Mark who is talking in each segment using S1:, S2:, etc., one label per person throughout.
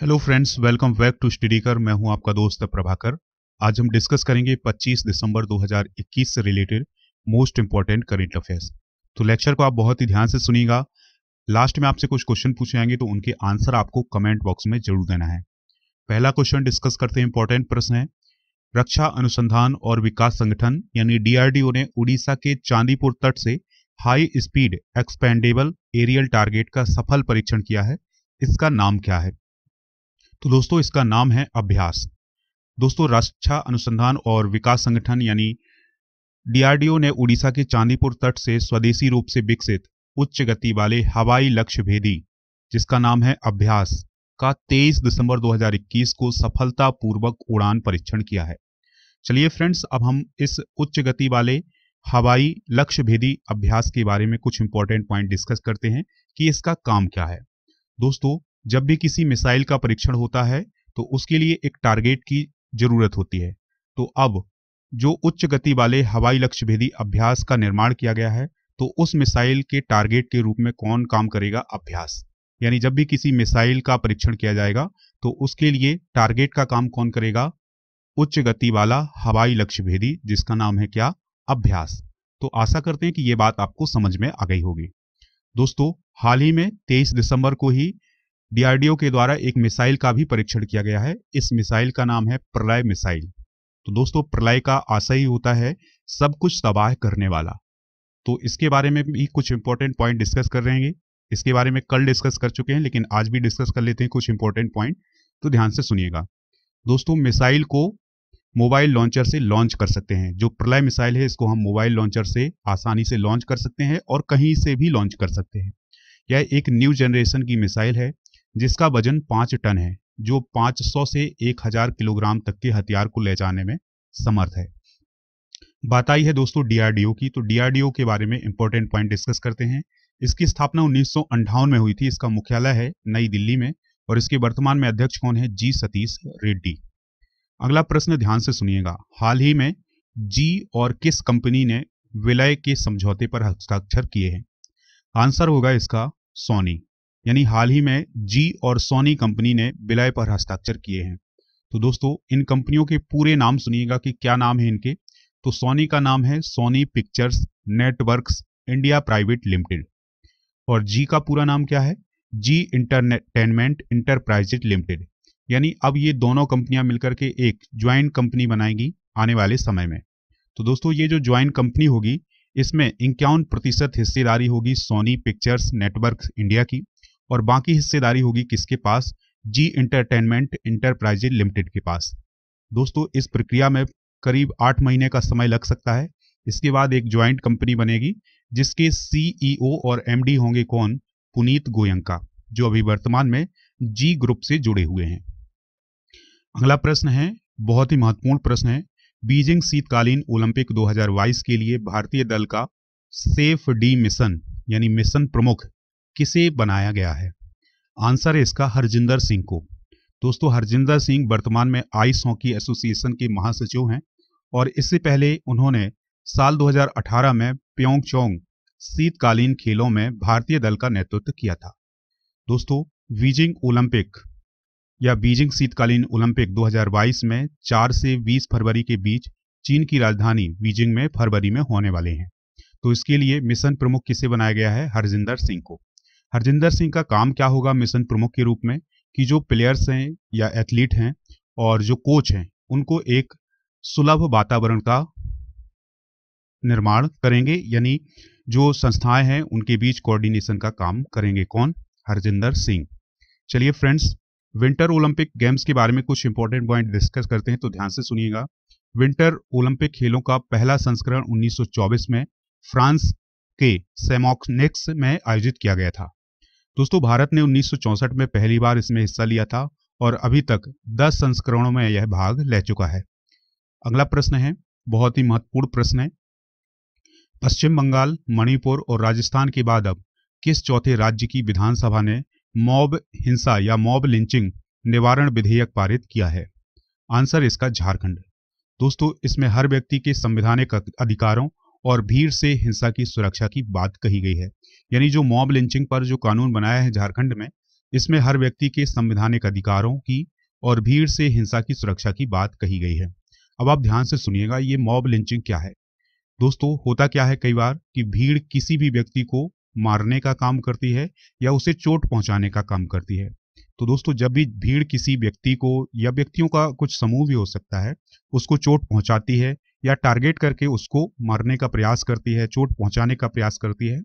S1: hello friends welcome back to study कर मैं हूं आपका दोस्त प्रभाकर आज हम डिस्कस करेंगे 25 दिसंबर 2021 से related most important current affairs तो लेक्चर को आप बहुत ही ध्यान से सुनिएगा लास्ट में आपसे कुछ क्वेश्चन पूछे जाएंगे तो उनके आंसर आपको कमेंट बॉक्स में जरूर देना है पहला क्वेश्चन डिस्कस करते हैं इंपॉर्टेंट प्रश्न है रक्षा अनुसंधान और विकास संगठन यानी डीआरडीओ ने उड़ीसा के चांदीपुर तट से high speed expendable aerial target का सफल परीक्षण किया है इसका नाम क्या है तो दोस्तों इसका नाम है अभ्यास दोस्तों रक्षा अनुसंधान और विकास संगठन यानी डीआरडीओ ने उड़ीसा के चांदीपुर तट से स्वदेशी रूप से विकसित उच्च गति वाले हवाई लक्ष्य भेदी जिसका नाम है अभ्यास का 23 दिसंबर 2021 को सफलतापूर्वक उड़ान परीक्षण किया है चलिए फ्रेंड्स अब हम इस उच्च गति वाले हवाई लक्ष्य भेदी अभ्यास के बारे में कुछ इंपॉर्टेंट पॉइंट डिस्कस करते हैं कि इसका काम क्या है दोस्तों जब भी किसी मिसाइल का परीक्षण होता है तो उसके लिए एक टारगेट की जरूरत होती है तो अब जो उच्च गति वाले हवाई लक्ष्य भेदी अभ्यास का निर्माण किया गया है तो उस मिसाइल के टारगेट के रूप में कौन काम करेगा अभ्यास यानी जब भी किसी मिसाइल का परीक्षण किया जाएगा तो उसके लिए टारगेट का काम कौन करेगा उच्च गति वाला हवाई लक्ष्य भेदी जिसका नाम है क्या अभ्यास तो आशा करते हैं कि ये बात आपको समझ में आ गई होगी दोस्तों हाल ही में 23 दिसंबर को ही डीआरडीओ के द्वारा एक मिसाइल का भी परीक्षण किया गया है इस मिसाइल का नाम है प्रलय मिसाइल तो दोस्तों प्रलय का आशय ही होता है सब कुछ तबाह करने वाला तो इसके बारे में भी कुछ इंपॉर्टेंट पॉइंट डिस्कस कर रहे हैं इसके बारे में कल डिस्कस कर चुके हैं लेकिन आज भी डिस्कस कर लेते हैं कुछ इंपॉर्टेंट पॉइंट तो ध्यान से सुनिएगा दोस्तों मिसाइल को मोबाइल लॉन्चर से लॉन्च कर सकते हैं जो प्रलय मिसाइल है इसको हम मोबाइल लॉन्चर से आसानी से लॉन्च कर सकते हैं और कहीं से भी लॉन्च कर सकते हैं यह एक न्यू जनरेशन की मिसाइल है जिसका वजन पाँच टन है जो 500 से 1000 किलोग्राम तक के हथियार को ले जाने में समर्थ है बात आई है दोस्तों डीआरडीओ की तो डीआरडीओ के बारे में इंपॉर्टेंट पॉइंट डिस्कस करते हैं इसकी स्थापना उन्नीस में हुई थी इसका मुख्यालय है नई दिल्ली में और इसके वर्तमान में अध्यक्ष कौन है जी सतीश रेड्डी अगला प्रश्न ध्यान से सुनिएगा हाल ही में जी और किस कंपनी ने विलय के समझौते पर हस्ताक्षर किए हैं आंसर होगा इसका सोनी यानी हाल ही में जी और सोनी कंपनी ने विलय पर हस्ताक्षर किए हैं तो दोस्तों इन कंपनियों के पूरे नाम सुनिएगा कि क्या नाम है इनके तो सोनी का नाम है Sony pictures networks India private limited और जी का पूरा नाम क्या है जी इंटरटेनमेंट इंटरप्राइजेज लिमिटेड यानी अब ये दोनों कंपनियां मिलकर के एक ज्वाइंट कंपनी बनाएगी आने वाले समय में तो दोस्तों ये जो ज्वाइंट कंपनी होगी इसमें इक्यावन प्रतिशत हिस्सेदारी होगी सोनी पिक्चर्स नेटवर्क इंडिया की और बाकी हिस्सेदारी होगी किसके पास जी इंटरटेनमेंट इंटरप्राइजेज लिमिटेड के पास दोस्तों इस प्रक्रिया में करीब आठ महीने का समय लग सकता है इसके बाद एक ज्वाइंट कंपनी बनेगी जिसके सीईओ e और एमडी होंगे कौन पुनीत गोयंका जो अभी वर्तमान में जी ग्रुप से जुड़े हुए हैं अगला प्रश्न है बहुत ही महत्वपूर्ण प्रश्न है बीजिंग शीतकालीन ओलंपिक 2022 के लिए भारतीय दल का सेफ डी मिशन यानी मिशन प्रमुख किसे बनाया गया है आंसर है इसका हरजिंदर सिंह को दोस्तों हरजिंदर सिंह वर्तमान में आइस हॉकी एसोसिएशन के महासचिव हैं और इससे पहले उन्होंने साल 2018 में प्योंगचोंग शीतकालीन खेलों में भारतीय दल का नेतृत्व किया था दोस्तों बीजिंग ओलंपिक या बीजिंग शीतकालीन ओलंपिक 2022 में 4 से 20 फरवरी के बीच चीन की राजधानी बीजिंग में फरवरी में होने वाले हैं तो इसके लिए मिशन प्रमुख किसे बनाया गया है हरजिंदर सिंह को हरजिंदर सिंह का काम क्या होगा मिशन प्रमुख के रूप में कि जो प्लेयर्स हैं या एथलीट हैं और जो कोच हैं उनको एक सुलभ वातावरण का निर्माण करेंगे यानी जो संस्थाएं हैं उनके बीच कोऑर्डिनेशन का काम करेंगे कौन हरजिंदर सिंह चलिए फ्रेंड्स विंटर ओलंपिक गेम्स के बारे में कुछ इंपॉर्टेंट पॉइंट डिस्कस करते हैं तो ध्यान से सुनिएगा विंटर ओलंपिक खेलों का पहला संस्करण 1924 में फ्रांस के सेमोक्सनेक्स में आयोजित किया गया था दोस्तों भारत ने 1964 में पहली बार इसमें हिस्सा लिया था और अभी तक 10 संस्करणों में यह भाग ले चुका है अगला प्रश्न है बहुत ही महत्वपूर्ण प्रश्न है पश्चिम बंगाल मणिपुर और राजस्थान के बाद अब किस चौथे राज्य की विधानसभा ने मॉब हिंसा या मॉब लिंचिंग निवारण विधेयक पारित किया है आंसर इसका झारखंड दोस्तों इसमें हर व्यक्ति के संवैधानिक अधिकारों और भीड़ से हिंसा की सुरक्षा की बात कही गई है यानी जो मॉब लिंचिंग पर जो कानून बनाया है झारखंड में इसमें हर व्यक्ति के संवैधानिक अधिकारों की और भीड़ से हिंसा की सुरक्षा की बात कही गई है अब आप ध्यान से सुनिएगा ये मॉब लिंचिंग क्या है दोस्तों होता क्या है कई बार कि भीड़ किसी भी व्यक्ति को मारने का काम करती है या उसे चोट पहुंचाने का काम करती है तो दोस्तों जब भी भीड़ किसी व्यक्ति को या व्यक्तियों का कुछ समूह भी हो सकता है उसको चोट पहुंचाती है या टारगेट करके उसको मारने का प्रयास करती है चोट पहुंचाने का प्रयास करती है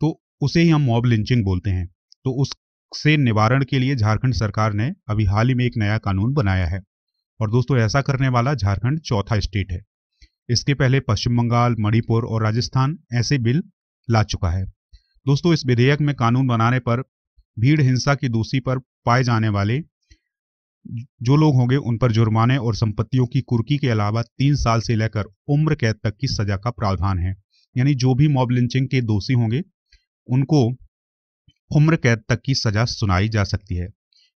S1: तो उसे ही हम मॉब लिंचिंग बोलते हैं तो उससे निवारण के लिए झारखंड सरकार ने अभी हाल ही में एक नया कानून बनाया है और दोस्तों ऐसा करने वाला झारखंड चौथा स्टेट है इसके पहले पश्चिम बंगाल मणिपुर और राजस्थान ऐसे बिल ला चुका है दोस्तों इस विधेयक में कानून बनाने पर भीड़ हिंसा की दोषी पर पाए जाने वाले जो लोग होंगे उन पर जुर्माने और संपत्तियों की कुर्की के अलावा तीन साल से लेकर उम्र कैद तक की सजा का प्रावधान है यानी जो भी मॉब लिंचिंग के दोषी होंगे उनको उम्र कैद तक की सजा सुनाई जा सकती है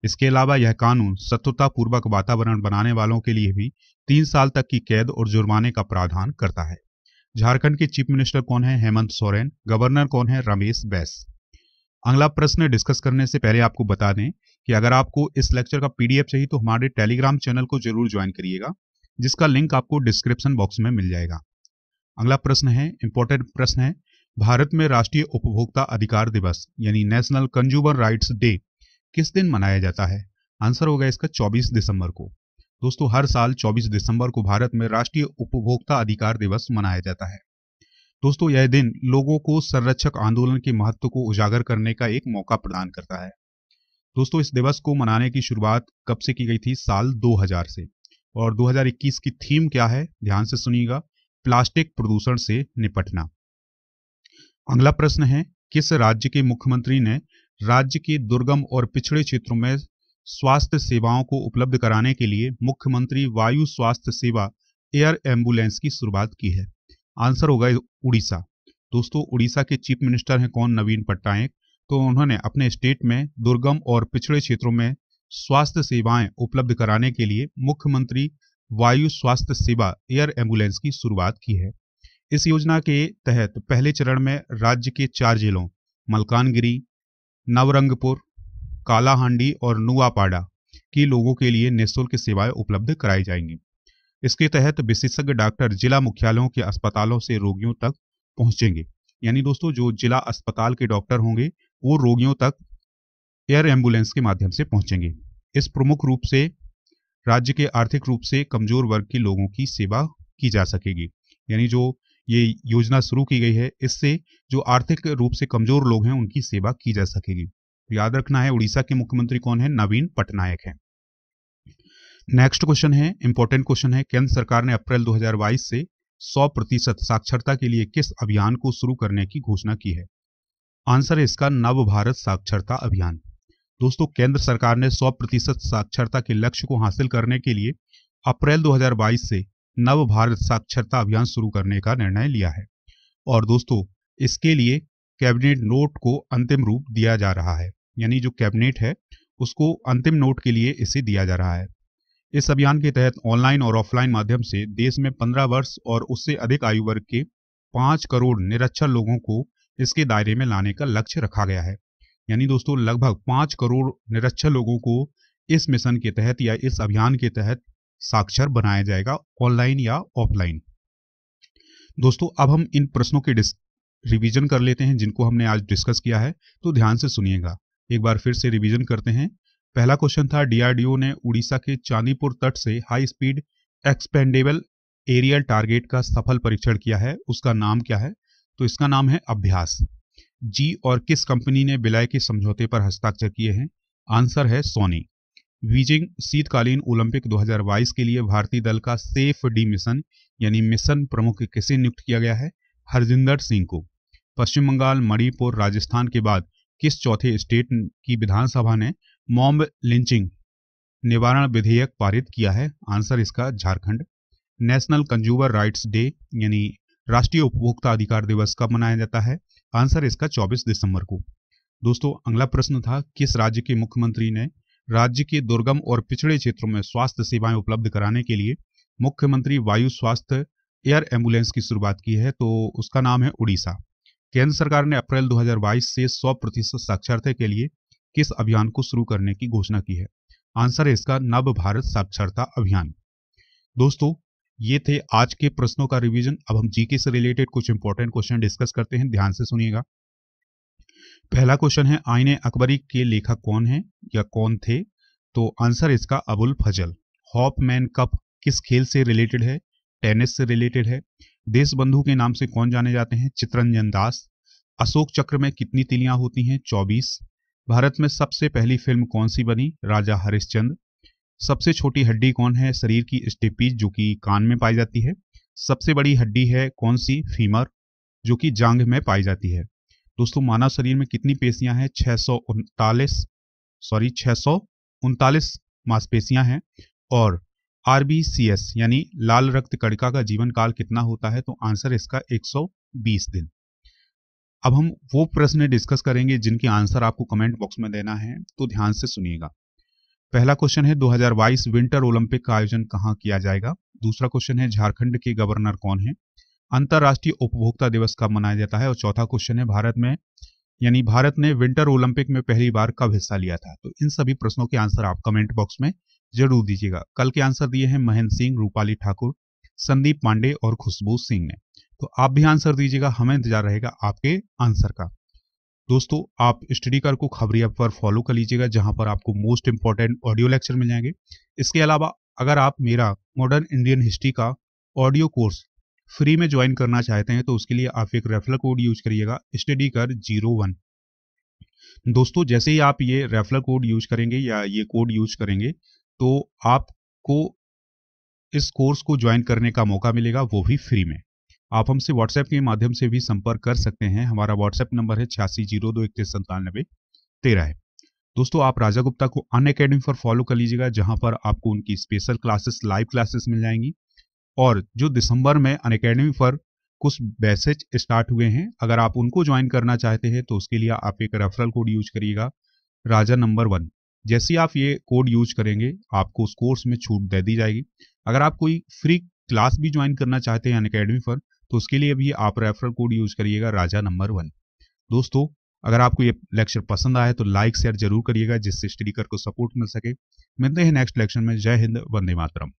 S1: इसके अलावा यह कानून शत्रुतापूर्वक वातावरण बनाने वालों के लिए भी तीन साल तक की कैद और जुर्माने का प्रावधान करता है झारखंड के चीफ मिनिस्टर कौन है हेमंत सोरेन गवर्नर कौन है रमेश बैस अगला प्रश्न डिस्कस करने से पहले आपको बता दें कि अगर आपको इस लेक्चर का पीडीएफ चाहिए तो हमारे टेलीग्राम चैनल को जरूर ज्वाइन करिएगा जिसका लिंक आपको डिस्क्रिप्शन बॉक्स में मिल जाएगा अगला प्रश्न है इंपॉर्टेंट प्रश्न है भारत में राष्ट्रीय उपभोक्ता अधिकार दिवस यानी नेशनल कंज्यूमर राइट्स डे किस दिन मनाया जाता है आंसर होगा इसका 24 दिसंबर को दोस्तों हर साल 24 दिसंबर को भारत में राष्ट्रीय उपभोक्ता अधिकार दिवस मनाया जाता है दोस्तों यह दिन लोगों को संरक्षक आंदोलन के महत्व को उजागर करने का एक मौका प्रदान करता है दोस्तों इस दिवस को मनाने की शुरुआत कब से की गई थी साल 2000 से और 2021 की थीम क्या है ध्यान से सुनिएगा प्लास्टिक प्रदूषण से निपटना अगला प्रश्न है किस राज्य के मुख्यमंत्री ने राज्य के दुर्गम और पिछड़े क्षेत्रों में स्वास्थ्य सेवाओं को उपलब्ध कराने के लिए मुख्यमंत्री वायु स्वास्थ्य सेवा एयर एम्बुलेंस की शुरुआत की है आंसर होगा उड़ीसा दोस्तों उड़ीसा के चीफ मिनिस्टर हैं कौन नवीन पट्टनायक तो उन्होंने अपने स्टेट में दुर्गम और पिछड़े क्षेत्रों में स्वास्थ्य सेवाएं उपलब्ध कराने के लिए मुख्यमंत्री वायु स्वास्थ्य सेवा एयर एम्बुलेंस की शुरुआत की है इस योजना के तहत पहले चरण में राज्य के चार जिलों मलकानगिरी नवरंगपुर कालाहांडी और नुआपाड़ा के लोगों के लिए निःशुल्क सेवाएं उपलब्ध कराई जाएंगी इसके तहत विशेषज्ञ डॉक्टर जिला मुख्यालयों के अस्पतालों से रोगियों तक पहुंचेंगे यानी दोस्तों जो जिला अस्पताल के डॉक्टर होंगे वो रोगियों तक एयर एम्बुलेंस के माध्यम से पहुंचेंगे इस प्रमुख रूप से राज्य के आर्थिक रूप से कमजोर वर्ग के लोगों की सेवा की जा सकेगी यानी जो ये योजना शुरू की गई है इससे जो आर्थिक रूप से कमजोर लोग हैं उनकी सेवा की जा सकेगी याद रखना है उड़ीसा के मुख्यमंत्री कौन है नवीन पटनायक है नेक्स्ट क्वेश्चन है इंपॉर्टेंट क्वेश्चन है केंद्र सरकार ने अप्रैल 2022 से 100 प्रतिशत साक्षरता के लिए किस अभियान को शुरू करने की घोषणा की है आंसर है इसका नव भारत साक्षरता अभियान दोस्तों केंद्र सरकार ने 100 प्रतिशत साक्षरता के लक्ष्य को हासिल करने के लिए अप्रैल 2022 से नव भारत साक्षरता अभियान शुरू करने का निर्णय लिया है और दोस्तों इसके लिए कैबिनेट नोट को अंतिम रूप दिया जा रहा है यानी जो कैबिनेट है उसको अंतिम नोट के लिए इसे दिया जा रहा है इस अभियान के तहत ऑनलाइन और ऑफलाइन माध्यम से देश में पंद्रह वर्ष और उससे अधिक आयु वर्ग के पांच करोड़ निरक्षर लोगों को इसके दायरे में लाने का लक्ष्य रखा गया है यानी दोस्तों लगभग पाँच करोड़ निरक्षर लोगों को इस मिशन के तहत या इस अभियान के तहत साक्षर बनाया जाएगा ऑनलाइन या ऑफलाइन दोस्तों अब हम इन प्रश्नों के रिवीजन कर लेते हैं जिनको हमने आज डिस्कस किया है तो ध्यान से सुनिएगा एक बार फिर से रिवीजन करते हैं पहला क्वेश्चन था डीआरडीओ ने उड़ीसा के चांदीपुर तट से high speed expendable aerial target का सफल परीक्षण किया है उसका नाम क्या है तो इसका नाम है अभ्यास जी और किस कंपनी ने बिलाय के समझौते पर हस्ताक्षर किए हैं आंसर है सोनी बीजिंग शीतकालीन ओलंपिक 2022 के लिए भारतीय दल का सेफ डी मिशन यानी मिशन प्रमुख किसे नियुक्त किया गया है हरजिंदर सिंह को पश्चिम बंगाल मणिपुर राजस्थान के बाद किस चौथे स्टेट की विधानसभा ने मॉम्ब लिंचिंग निवारण विधेयक पारित किया है आंसर इसका Jharkhand national consumer rights day यानी राष्ट्रीय उपभोक्ता अधिकार दिवस कब मनाया जाता है आंसर इसका 24 दिसंबर को दोस्तों अगला प्रश्न था किस राज्य के मुख्यमंत्री ने राज्य के दुर्गम और पिछड़े क्षेत्रों में स्वास्थ्य सेवाएं उपलब्ध कराने के लिए मुख्यमंत्री वायु स्वास्थ्य एयर एम्बुलेंस की शुरुआत की है तो उसका नाम है उड़ीसा केंद्र सरकार ने अप्रैल 2022 से 100 प्रतिशत साक्षरता के लिए किस अभियान को शुरू करने की घोषणा की है आंसर है इसका नव भारत साक्षरता अभियान दोस्तों ये थे आज के प्रश्नों का रिवीजन अब हम जीके से रिलेटेड कुछ इंपॉर्टेंट क्वेश्चन डिस्कस करते हैं ध्यान से सुनिएगा पहला क्वेश्चन है आईने अकबरी के लेखक कौन है या कौन थे तो आंसर इसका Abul Fazal Hopman cup किस खेल से रिलेटेड है टेनिस से रिलेटेड है देशबंधु के नाम से कौन जाने जाते हैं चित्रंजन दास अशोक चक्र में कितनी तिलियां होती हैं 24 भारत में सबसे पहली फिल्म कौन सी बनी राजा हरिश्चंद्र सबसे छोटी हड्डी कौन है शरीर की स्टेपीज जो कि कान में पाई जाती है सबसे बड़ी हड्डी है कौन सी फीमर जो कि जांग में पाई जाती है दोस्तों मानव शरीर में कितनी पेशियां हैं छः सॉरी छः मांसपेशियां हैं और आर यानी लाल रक्त कणिका का जीवन काल कितना होता है तो आंसर इसका 120 दिन अब हम वो प्रश्न डिस्कस करेंगे जिनके आंसर आपको कमेंट बॉक्स में देना है तो ध्यान से सुनिएगा पहला क्वेश्चन है 2022 विंटर ओलंपिक का आयोजन कहाँ किया जाएगा दूसरा क्वेश्चन है झारखंड के गवर्नर कौन है अंतर्राष्ट्रीय उपभोक्ता दिवस कब मनाया जाता है और चौथा क्वेश्चन है भारत में यानी भारत ने विंटर ओलंपिक में पहली बार कब हिस्सा लिया था तो इन सभी प्रश्नों के आंसर आप कमेंट बॉक्स में जरूर दीजिएगा कल के आंसर दिए हैं महेंद्र सिंह रूपाली ठाकुर संदीप पांडे और खुशबू सिंह ने तो आप भी आंसर दीजिएगा हमें इंतजार रहेगा आपके आंसर का दोस्तों आप स्टडी कार को खबरी ऐप पर फॉलो कर लीजिएगा जहां पर आपको मोस्ट इंपॉर्टेंट ऑडियो लेक्चर मिल जाएंगे इसके अलावा अगर आप मेरा मॉडर्न इंडियन हिस्ट्री का ऑडियो कोर्स फ्री में ज्वाइन करना चाहते हैं तो उसके लिए आप एक रेफरल कोड यूज करिएगा स्टडी कर जीरो वन दोस्तों जैसे ही आप ये रेफरल कोड यूज करेंगे या ये कोड यूज करेंगे तो आपको इस कोर्स को ज्वाइन करने का मौका मिलेगा वो भी फ्री में आप हमसे व्हाट्सएप के माध्यम से भी संपर्क कर सकते हैं हमारा व्हाट्सएप नंबर है छियासी जीरो दो इकतीस संतानबे तेरह है दोस्तों आप राजा गुप्ता को अन अकेडमी पर फॉलो कर लीजिएगा जहां पर आपको उनकी स्पेशल क्लासेस लाइव क्लासेस मिल जाएंगी और जो दिसंबर में अन अकेडमी पर कुछ बैसेज स्टार्ट हुए हैं अगर आप उनको ज्वाइन करना चाहते हैं तो उसके लिए आप एक रेफरल कोड यूज करिएगा राजा नंबर वन जैसे आप ये कोड यूज करेंगे आपको उस कोर्स में छूट दे दी जाएगी अगर आप कोई फ्री क्लास भी ज्वाइन करना चाहते हैं अन अकेडमी पर तो उसके लिए भी आप रेफरल कोड यूज करिएगा राजा नंबर वन दोस्तों अगर आपको ये लेक्चर पसंद आया तो लाइक शेयर जरूर करिएगा जिससे स्टडी कर को सपोर्ट मिल सके मिलते हैं नेक्स्ट लेक्चर में जय हिंद वंदे मातरम